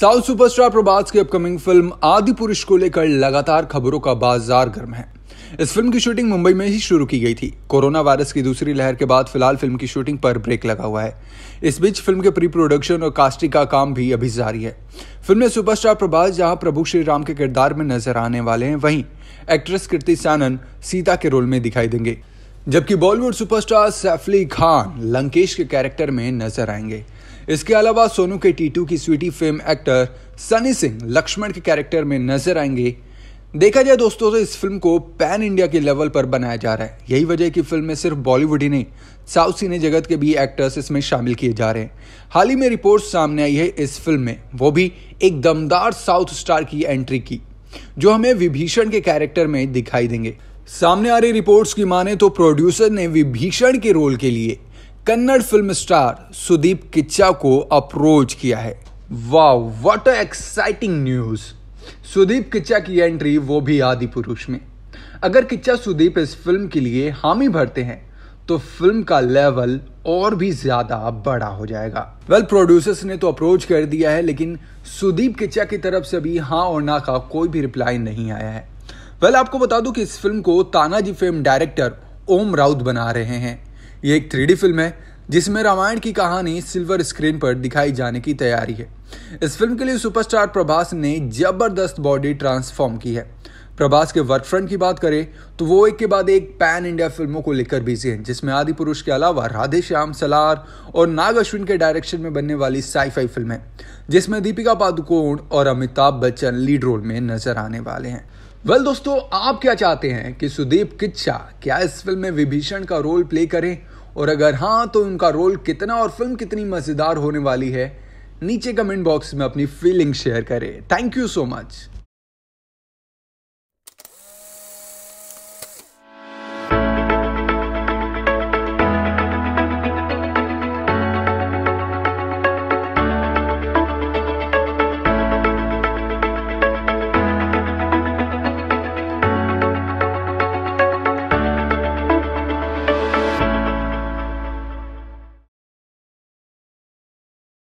south superstar Prabhas की upcoming film आदि पुरुष को लेकर लगातार खबरों का बाजार गर्म है इस फिल्म की शूटिंग मुंबई में ही शुरू की गई थी कोरोना वायरस की दूसरी लहर के बाद फिलहाल फिल्म की शूटिंग पर ब्रेक लगा हुआ है इस बीच फिल्म के प्री प्रोडक्शन और कास्टिंग का काम भी अभी जारी है फिल्म में सुपरस्टार प्रभास जहां प्रभु श्री राम के किरदार में नजर आने वाले हैं वहीं एक्ट्रेस कीर्ति सानन सीता के रोल में दिखाई देंगे जबकि बॉलीवुड सुपरस्टार सैफली खान लंकेश के कैरेक्टर में नजर आएंगे इसके अलावा सोनू के टीटू की स्वीटी फिल्म एक्टर सनी सिंह लक्ष्मण के कैरेक्टर में नजर आएंगे देखा जाए दोस्तों तो इस फिल्म को पैन इंडिया के लेवल पर बनाया जा रहा है यही वजह है कि फिल्म में सिर्फ बॉलीवुड ही नहीं साउथ सीने जगत के भी एक्टर्स इसमें शामिल किए जा रहे हैं हाल ही में रिपोर्ट सामने आई है इस फिल्म में वो भी एक दमदार साउथ स्टार की एंट्री की जो हमें विभीषण के कैरेक्टर में दिखाई देंगे सामने आ रही रिपोर्ट्स की माने तो प्रोड्यूसर ने विभीषण के रोल के लिए कन्नड़ फिल्म स्टार सुदीप किच्चा को अप्रोच किया है वाह what a exciting news Sudeep Kiccha की एंट्री वो भी आदि पुरुष में अगर किच्चा सुदीप इस फिल्म के लिए हामी भरते हैं तो फिल्म का लेवल और भी ज्यादा बड़ा हो जाएगा वेल well, प्रोड्यूसर्स ने तो अप्रोच कर दिया है लेकिन सुदीप किच्चा की तरफ से भी हाँ और ना का कोई भी रिप्लाई नहीं आया है वेल well, आपको बता दूं कि इस फिल्म को तानाजी फिल्म डायरेक्टर ओम राउत बना रहे हैं ये एक थ्री फिल्म है जिसमें रामायण की कहानी सिल्वर स्क्रीन पर दिखाई जाने की तैयारी है इस फिल्म के लिए सुपरस्टार प्रभास ने जबरदस्त बॉडी ट्रांसफॉर्म की है प्रभास के वर्क फ्रंट की बात करें तो वो एक के बाद एक पैन इंडिया फिल्मों को लेकर बिजी हैं जिसमें आदि पुरुष के अलावा राधे श्याम सलार और नाग अश्विन के डायरेक्शन में बनने वाली साईफाई फिल्म है जिसमें दीपिका पादुकोण और अमिताभ बच्चन लीड रोल में नजर आने वाले हैं वेल well, दोस्तों आप क्या चाहते हैं कि सुदीप किच्चा क्या इस फिल्म में विभीषण का रोल प्ले करें और अगर हाँ तो उनका रोल कितना और फिल्म कितनी मज़ेदार होने वाली है नीचे कमेंट बॉक्स में अपनी फीलिंग शेयर करें थैंक यू सो मच